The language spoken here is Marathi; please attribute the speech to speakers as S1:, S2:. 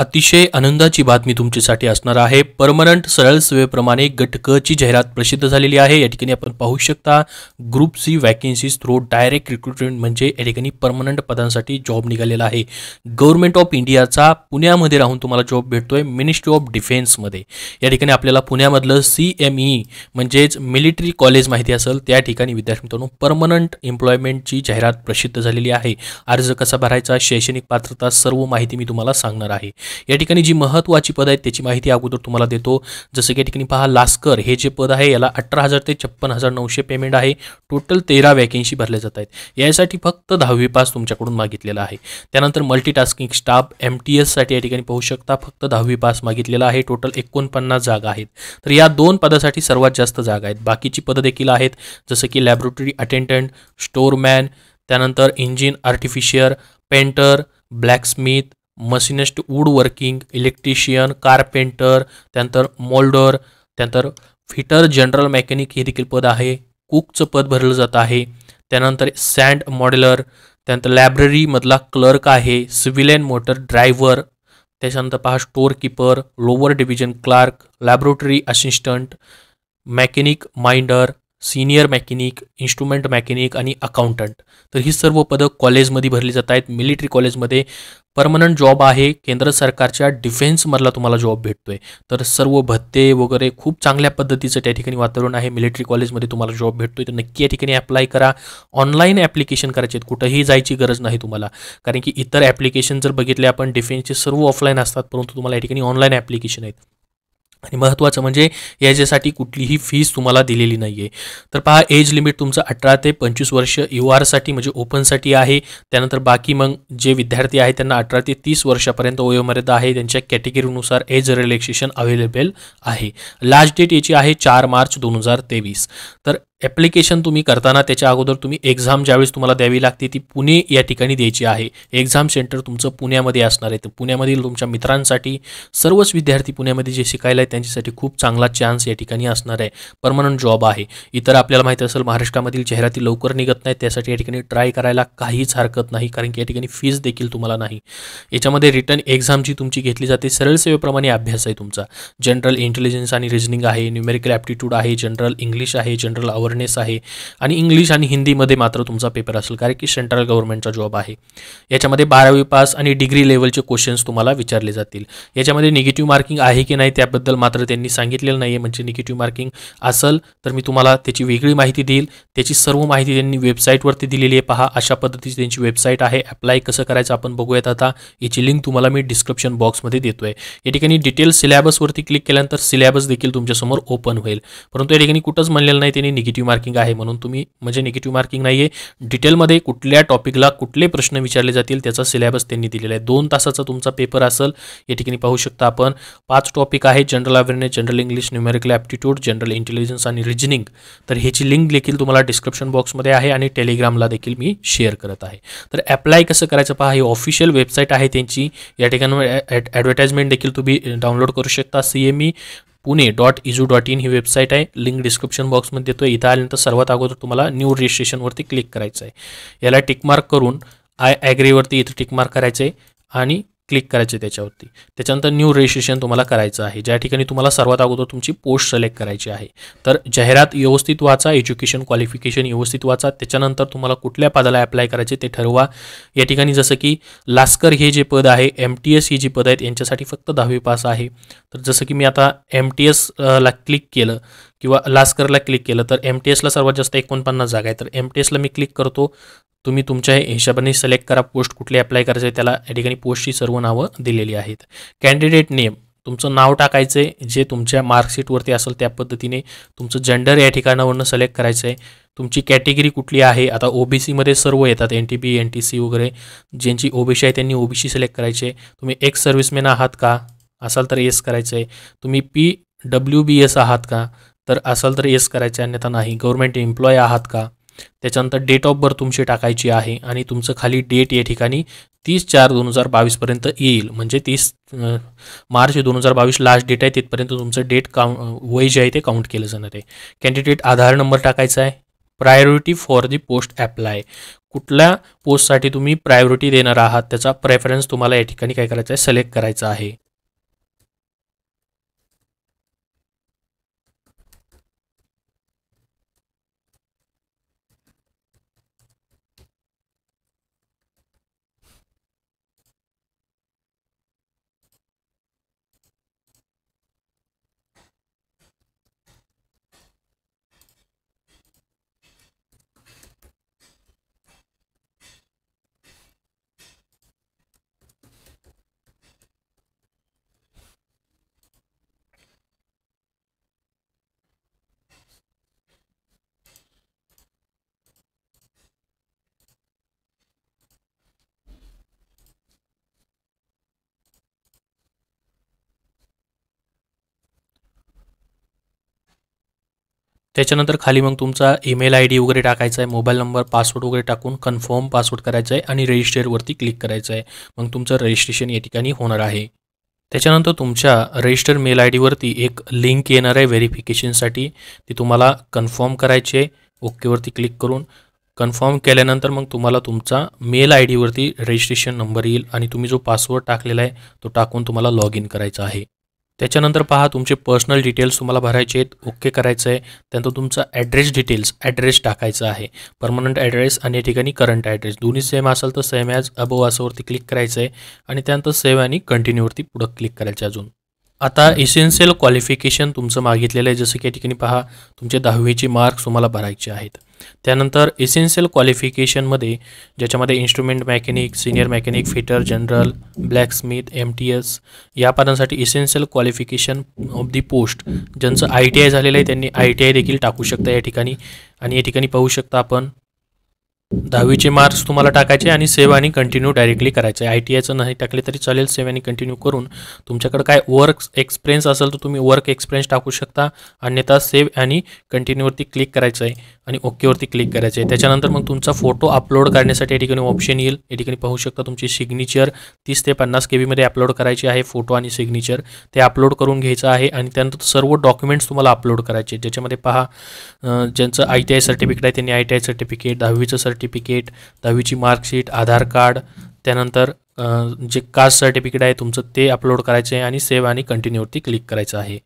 S1: अतिशय आनंदाची बातमी तुमच्यासाठी असणार आहे परमनंट सरळ सेवेप्रमाणे गट क ची जाहिरात प्रसिद्ध झालेली आहे या ठिकाणी आपण पाहू शकता group C vacancies through direct recruitment म्हणजे या ठिकाणी परमनंट पदांसाठी जॉब निघालेला आहे गव्हर्नमेंट ऑफ इंडियाचा पुण्यामध्ये राहून तुम्हाला जॉब भेटतोय मिनिस्ट्री ऑफ डिफेन्समध्ये या ठिकाणी आपल्याला पुण्यामधलं सी एम ई म्हणजेच मिलिटरी कॉलेज माहिती असेल त्या ठिकाणी विद्यार्थी मित्रांनो परमनंट एम्प्लॉयमेंटची जाहिरात प्रसिद्ध झालेली आहे अर्ज कसा भरायचा शैक्षणिक पात्रता सर्व माहिती मी तुम्हाला सांगणार आहे या ठिकाणी जी महत्त्वाची पद आहेत त्याची माहिती अगोदर तुम्हाला देतो जसं की या ठिकाणी पहा लास्कर हे जे पद आहे याला अठरा हजार ते छप्पन हजार नऊशे पेमेंट आहे टोटल तेरा वॅकेन्सी भरल्या जात आहेत यासाठी फक्त दहावी पास तुमच्याकडून मागितलेला आहे त्यानंतर मल्टीटास्किंग स्टाफ एम टी एससाठी या ठिकाणी पाहू शकता फक्त दहावी पास मागितलेला आहे टोटल एकोणपन्नास जागा आहेत तर या दोन पदासाठी सर्वात जास्त जागा आहेत बाकीची पदं देखील आहेत जसं की लॅबोरेटरी अटेंडंट स्टोअरमॅन त्यानंतर engine artificer painter blacksmith machinist wood working electrician carpenter त्यानंतर मोल्डर त्यानंतर फिटर जनरल मेकॅनिक हे देखील पद आहे कुकचं पद भरलं जात आहे त्यानंतर सँड मॉडेलर त्यानंतर लायब्ररीमधला क्लर्क आहे सिव्हिल अँड मोटर ड्रायव्हर त्याच्यानंतर पहा store keeper lower division clerk laboratory assistant mechanic minder senior mechanic instrument mechanic आणि अकाउंटंट तर ही सर्व पदं कॉलेजमध्ये भरली जात आहेत मिलिटरी कॉलेजमध्ये परमनंट जॉब आहे केंद्र सरकारच्या डिफेन्समधला तुम्हाला जॉब भेटतोय तर सर्व भत्ते वगैरे खूप चांगल्या पद्धतीचं त्या ठिकाणी वातावरण आहे मिलिटरी कॉलेजमध्ये तुम्हाला जॉब भेटतोय तर नक्की या ठिकाणी अप्लाय करा ऑनलाईन ॲप्लिकेशन करायचे आहेत कुठंही जायची गरज नाही तुम्हाला कारण की इतर ॲप्लिकेशन जर बघितले आपण डिफेन्सचे सर्व ऑफलाईन असतात परंतु तुम्हाला या ठिकाणी ऑनलाईन ॲप्लिकेशन आहेत आणि महत्त्वाचं म्हणजे याच्यासाठी कुठलीही फीज तुम्हाला दिलेली नाही आहे तर पहा एज लिमिट तुमचं अठरा ते पंचवीस वर्ष यू आरसाठी म्हणजे ओपनसाठी आहे त्यानंतर बाकी मग जे विद्यार्थी आहेत त्यांना अठरा ते तीस वर्षापर्यंत वयोमर्यादा आहे त्यांच्या कॅटेगरीनुसार एज रिलॅक्सेशन अवेलेबल आहे लास्ट डेट याची आहे चार मार्च दोन हजार तेवीस तर ॲप्लिकेशन तुम्ही करताना त्याच्या अगोदर तुम्ही एक्झाम ज्यावेळेस तुम्हाला द्यावी लागते ती पुणे या ठिकाणी द्यायची आहे एक्झाम सेंटर तुमचं पुण्यामध्ये असणार आहे तर पुण्यामधील तुमच्या मित्रांसाठी सर्वच विद्यार्थी पुण्यामध्ये जे शिकायला आहे त्यांच्यासाठी खूप चांगला चान्स या ठिकाणी असणार आहे परमनंट जॉब आहे इतर आपल्याला माहिती असेल महाराष्ट्रामधील जाहिराती लवकर निघत नाही त्यासाठी या ठिकाणी ट्राय करायला काहीच हरकत नाही कारण की या ठिकाणी फीज देखील तुम्हाला नाही याच्यामध्ये रिटर्न एक्झाम जी तुमची घेतली जाते सरळ सेवेप्रमाणे अभ्यास आहे तुमचा जनरल इंटेलिजन्स आणि रिजनिंग आहे न्यूमेरिकल ॲप्टिट्यूड आहे जनरल इंग्लिश आहे जनरल आवर अवेअरनेस आहे आणि इंग्लिश आणि हिंदीमध्ये मात्र तुमचा पेपर असेल कारण की सेंट्रल गव्हर्नमेंटचा जॉब आहे याच्यामध्ये बारावी पास आणि डिग्री लेवलचे क्वेश्चन्स तुम्हाला विचारले जातील याच्यामध्ये निगेटिव्ह मार्किंग आहे की नाही त्याबद्दल मात्र त्यांनी सांगितलेलं नाही आहे म्हणजे निगेटिव्ह मार्किंग असेल तर मी तुम्हाला त्याची वेगळी माहिती देईल त्याची सर्व माहिती त्यांनी वेबसाईटवरती दिलेली आहे पहा अशा पद्धतीची त्यांची वेबसाईट आहे अप्लाय कसं करायचं आपण बघूयात आता याची लिंक तुम्हाला मी डिस्क्रिप्शन बॉक्समध्ये देतो आहे या ठिकाणी डिटेल सिलेबसवरती क्लिक केल्यानंतर सिलेबस देखील तुमच्यासमोर ओपन होईल परंतु या ठिकाणी कुठंच म्हणलेलं नाही त्यांनी निगेटिव्ह मार्किंग आहे म्हणून तुम्ही म्हणजे निगेटिव्ह मार्किंग नाही आहे डिटेलमध्ये कुठल्या टॉपिकला कुठले प्रश्न विचारले जातील त्याचा सिलेबस त्यांनी दिलेला आहे दोन तासाचा तुमचा पेपर असेल या ठिकाणी पाहू शकता आपण पाच टॉपिक आहे general awareness general English numerical aptitude general intelligence आणि रिजनिंग तर ह्याची लिंक देखील तुम्हाला डिस्क्रिप्शन बॉक्समध्ये आहे आणि टेलिग्रामला देखील मी शेअर करत आहे तर ॲप्लाय कसं करायचं पहा ही ऑफिशियल वेबसाईट आहे त्यांची या ठिकाणी ॲडव्हर्टाइजमेंट देखील तुम्ही डाउनलोड करू शकता C M E Pune dot edu dot in ही वेबसाईट आहे लिंक डिस्क्रिप्शन बॉक्समध्ये देतो इथं आल्यानंतर सर्वात अगोदर तुम्हाला न्यू रजिस्ट्रेशनवरती क्लिक करायचं आहे याला टिकमार्क करून आय ॲग्रीवरती इथं टिकमार्क करायचं आहे आणि क्लिक करायचे त्याच्यावरती त्याच्यानंतर न्यू रजिस्ट्रेशन तुम्हाला करायचं आहे ज्या ठिकाणी तुम्हाला सर्वात अगोदर तुमची पोस्ट सिलेक्ट करायची आहे तर जाहिरात व्यवस्थित वाचा एज्युकेशन क्वालिफिकेशन व्यवस्थित वाचा त्याच्यानंतर तुम्हाला कुठल्या पदाला अप्लाय करायचे ते ठरवा या ठिकाणी जसं की लास्कर हे जे पद आहे एम टी एस ही जी पद आहेत यांच्यासाठी फक्त दहावी पास आहे तर जसं की मी आता एम टी एसला क्लिक केलं किंवा लास्करला क्लिक केलं तर एम टी एसला सर्वात जास्त एकोणपन्नास जागा आहे तर एम टी एसला मी क्लिक करतो तुम्ही तुमच्या हिशोबाने सिलेक्ट करा पोस्ट कुठली अप्लाय करायचं आहे त्याला या ठिकाणी पोस्टची सर्व नावं दिलेली आहेत कॅन्डिडेट नेम तुमचं नाव टाकायचं आहे जे तुमच्या मार्कशीटवरती असेल त्या पद्धतीने तुमचं जेंडर या ठिकाणावरनं सिलेक्ट करायचं आहे तुमची कॅटेगरी कुठली आहे आता ओबीसीमध्ये सर्व येतात N T B N T C वगैरे ज्यांची ओबीसी आहे त्यांनी ओबीसी सिलेक्ट करायचे तुम्ही एक्स सर्व्हिसमॅन आहात का असाल तर एस करायचं आहे तुम्ही पी डब्ल्यू बी एस आहात का तर असाल तर येस करायचं अन्यथा नाही गव्हर्मेंट एम्प्लॉय आहात का त्याच्यानंतर डेट ऑफ बर्थ तुमची टाकायची आहे आणि तुमचं खाली डेट या ठिकाणी तीस चार दोन हजार बावीसपर्यंत येईल म्हणजे तीस मार्च दोन हजार बावीस लास्ट डेट आहे तिथपर्यंत तुमचं डेट काउं वय जे आहे ते काउंट केलं जाणार आहे कॅन्डिडेट आधार नंबर टाकायचा आहे priority for the post apply कुठल्या पोस्टसाठी तुम्ही प्रायोरिटी देणार आहात त्याचा प्रेफरन्स तुम्हाला या ठिकाणी काय करायचं आहे सिलेक्ट करायचं आहे त्याच्यानंतर खाली मग तुमचा ईमेल आय डी वगैरे टाकायचा आहे मोबाईल नंबर पासवर्ड वगैरे टाकून कन्फर्म पासवर्ड करायचा आहे आणि रजिस्टरवरती क्लिक करायचं आहे मग तुमचं रजिस्ट्रेशन या ठिकाणी होणार आहे त्याच्यानंतर तुमच्या रजिस्टर मेल आय डीवरती एक लिंक येणार आहे व्हेरिफिकेशनसाठी ती तुम्हाला कन्फर्म करायची आहे ओकेवरती क्लिक करून कन्फर्म केल्यानंतर मग तुम्हाला तुमचा मेल आय डीवरती रजिस्ट्रेशन नंबर येईल आणि तुम्ही जो पासवर्ड टाकलेला आहे तो टाकून तुम्हाला लॉग इन करायचा आहे त्याच्यानंतर पहा तुमचे पर्सनल डिटेल्स तुम्हाला भरायचे आहेत ओके करायचं आहे त्यानंतर तुमचा ॲड्रेस डिटेल्स ॲड्रेस टाकायचा आहे परमनंट ॲड्रेस आणि या ठिकाणी करंट ॲड्रेस दोन्ही सेम असेल तर सेम ॲज अबो असंवरती क्लिक करायचं आहे आणि त्यानंतर सेव आणि कंटिन्यूवरती पुढं क्लिक करायचं अजून आता इसेन्शियल क्वालिफिकेशन तुमचं मागितलेलं आहे जसं की या ठिकाणी पहा तुमचे दहावीचे मार्क्स तुम्हाला भरायचे आहेत त्यानंतर इसेन्शियल क्वालिफिकेशनमध्ये ज्याच्यामध्ये instrument mechanic senior mechanic fitter general blacksmith M T S या पदांसाठी essential qualification of the post ज्यांचं आय टी आय झालेलं आहे त्यांनी आय टी आय देखील टाकू शकता या ठिकाणी आणि या ठिकाणी पाहू शकता आपण दहावीचे मार्क्स तुम्हाला टाकायचे आणि सेव्ह आणि कंटिन्यू डायरेक्टली करायचे आहे आय टी आयचं नाही टाकले तरी चालेल सेव्ह आणि कंटिन्यू करून तुमच्याकडे काय वर्क एक्सपिरियन्स असेल तर तुम्ही वर्क एक्सपिरियन्स टाकू शकता अन्यथा सेव्ह आणि कंटिन्यूवरती क्लिक करायचं आहे आणि ओकेवरती क्लिक करायचं आहे त्याच्यानंतर मग तुमचा फोटो अपलोड करण्यासाठी या ठिकाणी ऑप्शन येईल या ठिकाणी पाहू शकता तुमची सिग्नेचर तीस ते पन्नास के बीमध्ये अपलोड करायची आहे फोटो आणि सिग्नेचर ते अपलोड करून घ्यायचं आहे आणि त्यानंतर सर्व डॉक्युमेंट्स तुम्हाला अपलोड करायचे ज्याच्यामध्ये पहा ज्यांचं आय टी आय सर्टिफिकेट आहे त्यांनी आय टी आय सर्टिफिकेट दहावीचं सर्टिफिकेट सर्टिफिकेट दहावीची मार्कशीट आधार कार्ड त्यानंतर जे कास्ट सर्टिफिकेट आहे तुमचं ते अपलोड करायचं आहे आणि सेव्ह आणि कंटिन्यूवरती क्लिक करायचं आहे